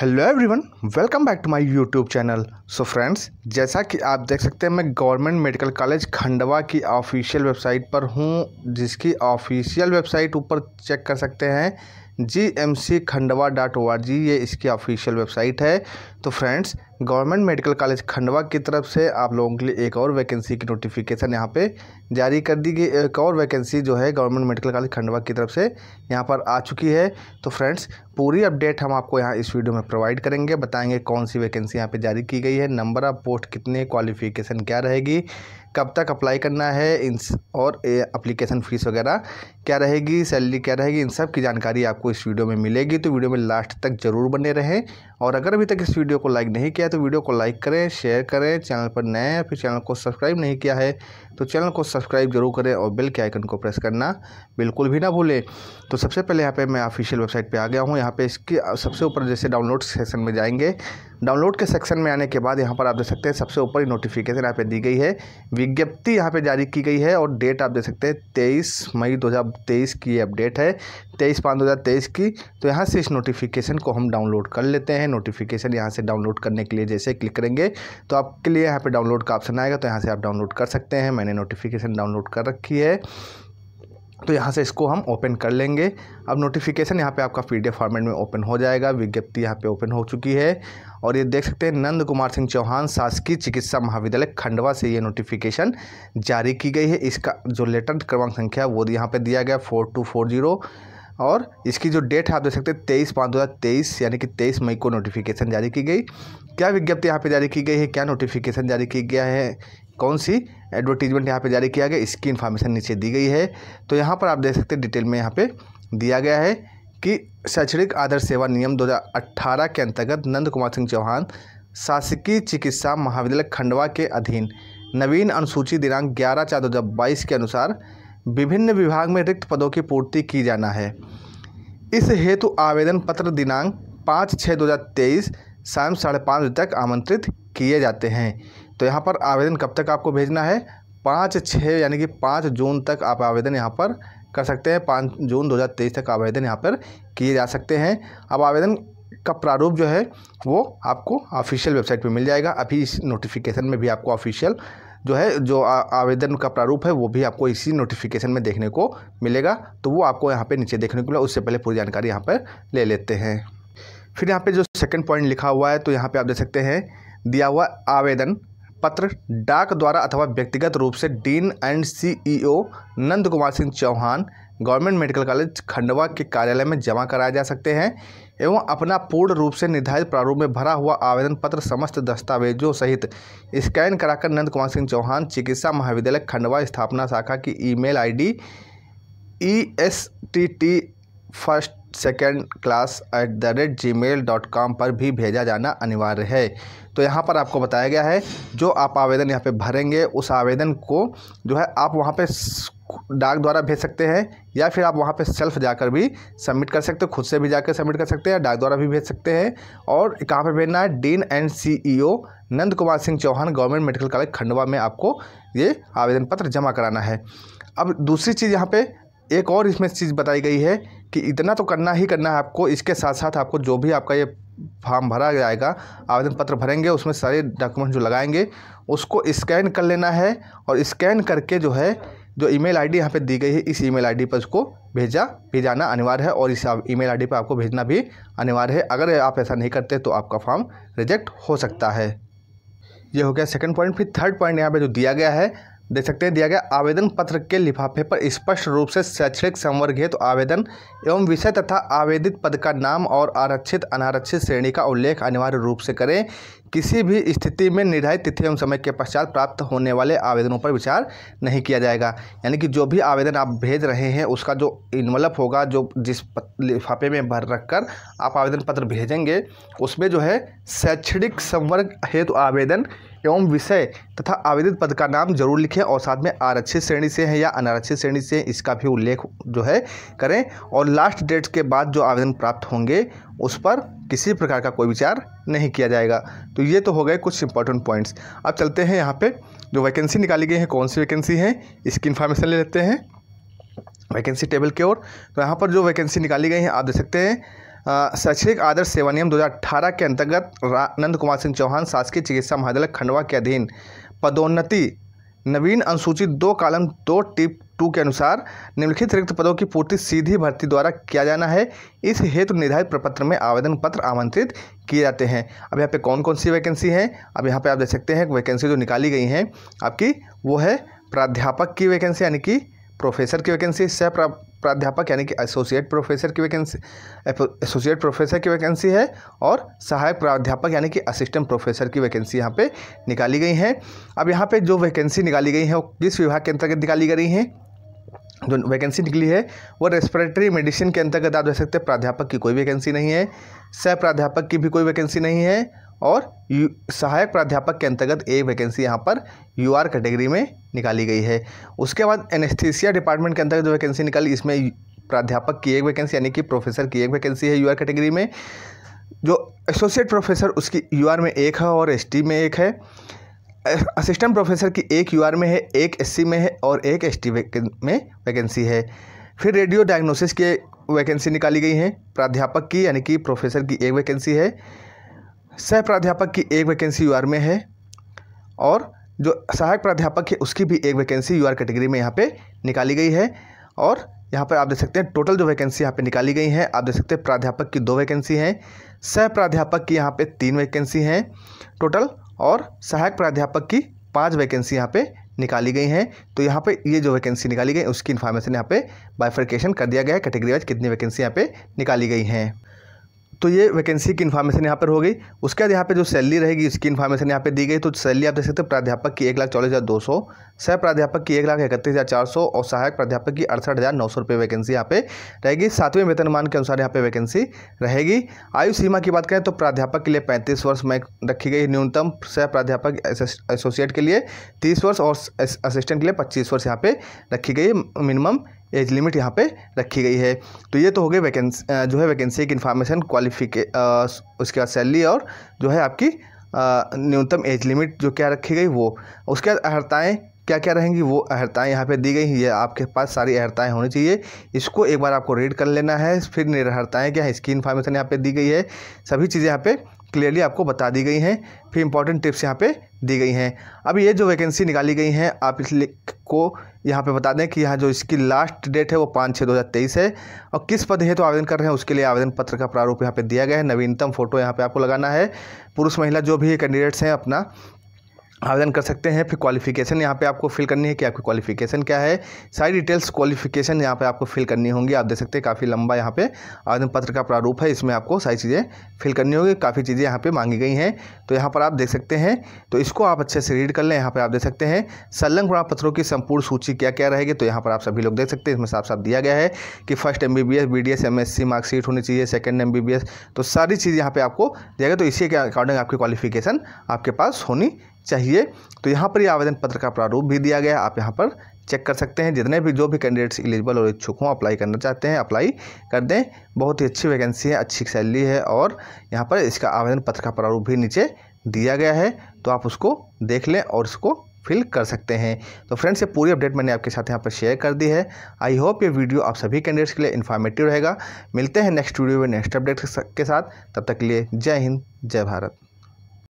hello everyone welcome back to my YouTube channel so friends जैसा कि आप देख सकते हैं मैं गवर्नमेंट मेडिकल कॉलेज खंडवा की ऑफिशियल वेबसाइट पर हूं जिसकी ऑफिशियल वेबसाइट ऊपर चेक कर सकते हैं G M C Khandwa dot O R G ये इसकी ऑफिशियल वेबसाइट है तो friends government medical college Khandwa की तरफ से आप लोगों के लिए एक और वैकेंसी की नोटिफिकेशन यहाँ पे जारी कर दी गई एक और वैकेंसी जो है गवर्नमेंट मेडिकल कॉलेज खंडवा की तरफ से यहाँ पर आ चुकी है तो फ्रेंड्स पूरी अपडेट हम आपको यहाँ इस वीडियो में प्रोवाइड करेंगे बताएंगे कौन सी वैकेंसी यहाँ पर जारी की गई है नंबर ऑफ पोस्ट कितने क्वालिफिकेशन क्या रहेगी कब तक अप्लाई करना है इन और अप्लीकेशन फ़ीस वगैरह क्या रहेगी सैलरी क्या रहेगी इन सब की जानकारी आपको इस वीडियो में मिलेगी तो वीडियो में लास्ट तक ज़रूर बने रहें और अगर अभी तक इस वीडियो को लाइक नहीं किया तो वीडियो को लाइक करें शेयर करें चैनल पर नए या फिर चैनल को सब्सक्राइब नहीं किया है तो चैनल को सब्सक्राइब जरूर करें और बेल के आइकन को प्रेस करना बिल्कुल भी ना भूलें तो सबसे पहले यहाँ पर मैं ऑफिशियल वेबसाइट पर आ गया हूँ यहाँ पर इसके सबसे ऊपर जैसे डाउनलोड सेक्शन में जाएंगे डाउनलोड के सेक्शन में आने के बाद यहाँ पर आप देख सकते हैं सबसे ऊपर ही नोटिफिकेशन यहाँ पे दी गई है विज्ञप्ति यहाँ पे जारी की गई है और डेट आप देख सकते हैं तेईस मई 2023 की अपडेट है तेईस पाँच तेईस की तो यहाँ से इस नोटिफिकेशन को हम डाउनलोड कर लेते हैं नोटिफिकेशन यहाँ से डाउनलोड करने के लिए जैसे क्लिक करेंगे तो आपके लिए यहाँ पर डाउनलोड का ऑप्शन आएगा तो यहाँ से आप डाउनलोड कर सकते हैं मैंने नोटिफिकेशन डाउनलोड कर रखी है तो यहाँ से इसको हम ओपन कर लेंगे अब नोटिफिकेशन यहाँ पे आपका पीडीएफ फॉर्मेट में ओपन हो जाएगा विज्ञप्ति यहाँ पे ओपन हो चुकी है और ये देख सकते हैं नंद कुमार सिंह चौहान शासकीय चिकित्सा महाविद्यालय खंडवा से ये नोटिफिकेशन जारी की गई है इसका जो लेटर क्रमांक संख्या वो यहाँ पर दिया गया फोर टू फोर जीरो और इसकी जो डेट है आप देख सकते हैं तेईस पाँच दो हज़ार तेईस यानी कि तेईस मई को नोटिफिकेशन जारी की गई क्या विज्ञप्ति यहाँ पर जारी की गई है क्या नोटिफिकेशन जारी की गया है कौन सी एडवर्टीजमेंट यहाँ पे जारी किया गया इसकी इन्फॉर्मेशन नीचे दी गई है तो यहाँ पर आप देख सकते हैं डिटेल में यहाँ पे दिया गया है कि शैक्षणिक आदर्श सेवा नियम 2018 के अंतर्गत नंद कुमार सिंह चौहान शासकीय चिकित्सा महाविद्यालय खंडवा के अधीन नवीन अनुसूची दिनांक ग्यारह चार दो के अनुसार विभिन्न विभाग में रिक्त पदों की पूर्ति की जाना है इस हेतु आवेदन पत्र दिनांक पाँच छः दो हज़ार तेईस शाम साढ़े पाँच बजे तक आमंत्रित किए जाते हैं तो यहाँ पर आवेदन कब तक आपको भेजना है पाँच छः यानी कि पाँच जून तक आप आवेदन यहाँ पर कर सकते हैं पाँच जून 2023 तक आवेदन यहाँ पर किए जा सकते हैं अब आवेदन का प्रारूप जो है वो आपको ऑफिशियल वेबसाइट पे मिल जाएगा अभी इस नोटिफिकेशन में भी आपको ऑफिशियल जो है जो आवेदन का प्रारूप है वो भी आपको इसी नोटिफिकेशन में देखने को मिलेगा तो वो आपको यहाँ पर नीचे देखने को मिला उससे पहले पूरी जानकारी यहाँ पर ले लेते हैं फिर यहाँ पर जो सेकेंड पॉइंट लिखा हुआ है तो यहाँ पर आप देख सकते हैं दिया हुआ आवेदन पत्र डाक द्वारा अथवा व्यक्तिगत रूप से dean and CEO Nand Kumar Singh Chauhan government medical college Khandwa के कार्यालय में जमा कराए जा सकते हैं एवं अपना पूर्ण रूप से निर्धारित प्रारूप में भरा हुआ आवेदन पत्र समस्त दस्तावेजों सहित स्कैन कराकर नंद कुमार सिंह चौहान चिकित्सा महाविद्यालय खंडवा स्थापना शाखा की email ID E S T T first second class at the rate Gmail dot com पर भी भेजा जाना अनिवार्य है तो यहाँ पर आपको बताया गया है जो आप आवेदन यहाँ पे भरेंगे उस आवेदन को जो है आप वहाँ पे डाक द्वारा भेज सकते हैं या फिर आप वहाँ पे सेल्फ जाकर भी सबमिट कर सकते हो खुद से भी जाकर सबमिट कर सकते हैं डाक द्वारा भी भेज सकते हैं और कहाँ पे भेजना है dean and CEO Nand Kumar Singh Chauhan government medical college Khandwa में आपको ये आवेदन पत्र जमा कराना है अब दूसरी चीज़ यहाँ पर एक और इसमें चीज़ बताई गई है कि इतना तो करना ही करना है आपको इसके साथ साथ आपको जो भी आपका ये फॉर्म भरा जाएगा आवेदन पत्र भरेंगे उसमें सारे डॉक्यूमेंट जो लगाएंगे उसको स्कैन कर लेना है और स्कैन करके जो है जो ईमेल आईडी यहाँ पे दी गई है इस ईमेल आईडी पर उसको भेजा भेजाना अनिवार्य है और इस ईमेल आईडी पर आपको भेजना भी अनिवार्य है अगर आप ऐसा नहीं करते तो आपका फॉर्म रिजेक्ट हो सकता है ये हो गया सेकंड पॉइंट फिर थर्ड पॉइंट यहाँ पे जो दिया गया है देख सकते हैं दिया गया आवेदन पत्र के लिफाफे पर स्पष्ट रूप से शैक्षणिक संवर्ग हेतु तो आवेदन एवं विषय तथा आवेदित पद का नाम और आरक्षित अनारक्षित श्रेणी का उल्लेख अनिवार्य रूप से करें किसी भी स्थिति में निर्धारित तिथि एवं समय के पश्चात प्राप्त होने वाले आवेदनों पर विचार नहीं किया जाएगा यानी कि जो भी आवेदन आप भेज रहे हैं उसका जो इन्वलप होगा जो जिस लिफाफे में भर रख कर आप आवेदन पत्र भेजेंगे उसमें जो है शैक्षणिक संवर्ग हेतु तो आवेदन एवं विषय तथा आवेदित पद का नाम जरूर लिखें और साथ में आरक्षित श्रेणी से है या अनारक्षित श्रेणी से इसका भी उल्लेख जो है करें और लास्ट डेट के बाद जो आवेदन प्राप्त होंगे उस पर किसी प्रकार का कोई विचार नहीं किया जाएगा तो ये तो हो गए कुछ इंपॉर्टेंट पॉइंट्स अब चलते हैं यहाँ पे जो वैकेंसी निकाली गई है कौन सी वैकेंसी है इसकी इन्फॉर्मेशन ले लेते हैं वैकेंसी टेबल की ओर तो यहाँ पर जो वैकेंसी निकाली गई है आप देख सकते हैं शैक्षणिक आदर्श सेवा नियम 2018 के अंतर्गत नंद कुमार सिंह चौहान शासकीय चिकित्सा महाविद्यालय खंडवा के अधीन पदोन्नति नवीन अनुसूचित दो कालम दो टिप टू के अनुसार निम्नलिखित रिक्त पदों की पूर्ति सीधी भर्ती द्वारा किया जाना है इस हेतु निर्धारित प्रपत्र में आवेदन पत्र आमंत्रित किए जाते हैं अब यहाँ पे कौन कौन सी वैकेंसी है अब यहाँ पे आप देख सकते हैं वैकेंसी जो निकाली गई हैं आपकी वो है प्राध्यापक की वैकेंसी यानी कि प्रोफेसर की वैकेंसी सह प्राध्यापक यानी कि एसोसिएट प्रोफेसर की वैकेंसी एसोसिएट प्रोफेसर की वैकेंसी है और सहायक प्राध्यापक यानी कि असिस्टेंट प्रोफेसर की वैकेंसी यहाँ पे निकाली गई हैं अब यहाँ पे जो वैकेंसी निकाली गई है वो किस विभाग के अंतर्गत निकाली गई हैं जो वैकेंसी निकली है वो रेस्पिरेटरी मेडिसिन के अंतर्गत आप देख सकते हैं प्राध्यापक की कोई वैकेंसी नहीं है सह प्राध्यापक की भी कोई वैकेंसी नहीं है और सहायक प्राध्यापक के अंतर्गत एक वैकेंसी यहाँ पर यू आर कैटेगरी में निकाली गई है उसके बाद एनेस्थीसिया डिपार्टमेंट के अंतर्गत जो वैकेंसी निकाली इसमें प्राध्यापक की एक वैकेंसी यानी कि प्रोफेसर की एक वैकेंसी है यू आर कैटेगरी में जो एसोसिएट प्रोफेसर उसकी यू आर में एक है और एस टी में एक है असिस्टेंट प्रोफेसर की एक यू आर में है एक एस सी में है और एक एस टी में वैकेंसी है फिर रेडियो डायग्नोसिस की वैकेंसी निकाली गई है प्राध्यापक की यानी कि प्रोफेसर की एक वैकेंसी है सह प्राध्यापक की एक वैकेंसी यू में है और जो सहायक प्राध्यापक है उसकी भी एक वैकेंसी यू कैटेगरी में यहाँ पे निकाली गई है और यहाँ पर आप देख सकते हैं टोटल जो वैकेंसी यहाँ पे निकाली गई हैं आप देख सकते हैं प्राध्यापक की दो वैकेंसी हैं सह प्राध्यापक की यहाँ पे तीन वैकेंसी हैं टोटल और सहायक प्राध्यापक की पाँच वैकेंसी यहाँ पर निकाली गई हैं तो यहाँ पे ये जो वैकेंसी निकाली गई उसकी इन्फॉर्मेशन यहाँ पे बाइफर्केशन कर दिया गया है कैटेगरी वाइज कितनी वैकेंसी यहाँ पे निकाली गई हैं तो ये वैकेंसी की इन्फॉर्मेशन यहाँ पर हो गई उसके बाद यहाँ पे जो सैलरी रहेगी इसकी इन्फॉर्मेशन यहाँ पे दी गई तो सैलरी आप देख सकते हैं प्राध्यापक की एक लाख चौलीस हज़ार दो सौ सह प्राध्यापक की एक लाख इकतीस हज़ार चार सौ और सहायक प्राध्यापक की अड़सठ हज़ार नौ सौ रुपये वैकेंसी यहाँ पे रहेगी सातवें वेतनमान के अनुसार यहाँ पे वैकेंसी रहेगी आयु सीमा की बात करें तो प्राध्यापक के लिए पैंतीस वर्ष में रखी गई न्यूनतम सह प्राध्यापक एसोसिएट के लिए तीस वर्ष और असिस्टेंट के लिए पच्चीस वर्ष यहाँ पे रखी गई मिनिमम एज लिमिट यहाँ पे रखी गई है तो ये तो हो गई वैकेंसी जो है वैकेंसी की इन्फॉर्मेशन क्वालिफिके उसके बाद सैलरी और जो है आपकी न्यूनतम एज लिमिट जो क्या रखी गई वो उसके बाद अहर्ताएँ क्या क्या रहेंगी वो अहर्ताएँ यहाँ पे दी गई हैं ये आपके पास सारी अहर्ताएँ होनी चाहिए इसको एक बार आपको रीड कर लेना है फिर निरहर्ताएँ क्या है इसकी इन्फॉर्मेशन यहाँ पर दी गई है सभी चीज़ें यहाँ पर क्लियरली आपको बता दी गई हैं फिर इंपॉर्टेंट टिप्स यहाँ पर दी गई हैं अब ये जो वैकेंसी निकाली गई हैं आप इस को यहाँ पे बता दें कि यहाँ जो इसकी लास्ट डेट है वो पाँच छः दो हज़ार तेईस है और किस पद हेतु तो आवेदन कर रहे हैं उसके लिए आवेदन पत्र का प्रारूप यहाँ पे दिया गया है नवीनतम फोटो यहाँ पे आपको लगाना है पुरुष महिला जो भी कैंडिडेट्स हैं अपना आवेदन कर सकते हैं फिर क्वालिफिकेशन यहाँ पे आपको फिल करनी है कि आपकी क्वालिफिकेशन क्या है सारी डिटेल्स क्वालिफिकेशन यहाँ पे आपको फिल करनी होंगी आप देख सकते हैं काफ़ी लंबा यहाँ पे आवेदन पत्र का प्रारूप है इसमें आपको सारी चीज़ें फिल करनी होगी काफ़ी चीज़ें यहाँ पे मांगी गई हैं तो यहाँ पर आप देख सकते हैं तो इसको आप अच्छे से रीड कर लें यहाँ पर आप देख सकते हैं संलग्न प्रमाण पत्रों की संपूर्ण सूची क्या क्या रहेगी तो यहाँ पर आप सभी लोग देख सकते हैं इसमें साफ साफ दिया गया है कि first M B B S B D S M S C marksheet होनी चाहिए second M B B S तो सारी चीज़ यहाँ पर आपको दिया गया तो इसी के अकॉर्डिंग आपकी क्वालिफिकेशन आपके पास होनी चाहिए तो यहाँ पर ही आवेदन पत्र का प्रारूप भी दिया गया आप यहाँ पर चेक कर सकते हैं जितने भी जो भी कैंडिडेट्स एलिजिबल और इच्छुक हों अप्लाई करना चाहते हैं अप्लाई कर दें बहुत ही अच्छी वैकेंसी है अच्छी सैलरी है और यहाँ पर इसका आवेदन पत्र का प्रारूप भी नीचे दिया गया है तो आप उसको देख लें और इसको फिल कर सकते हैं तो फ्रेंड्स ये पूरी अपडेट मैंने आपके साथ यहाँ पर शेयर कर दी है आई होप ये वीडियो आप सभी कैंडिडेट्स के लिए इन्फॉर्मेटिव रहेगा मिलते हैं नेक्स्ट वीडियो में नेक्स्ट अपडेट के साथ तब तक के लिए जय हिंद जय भारत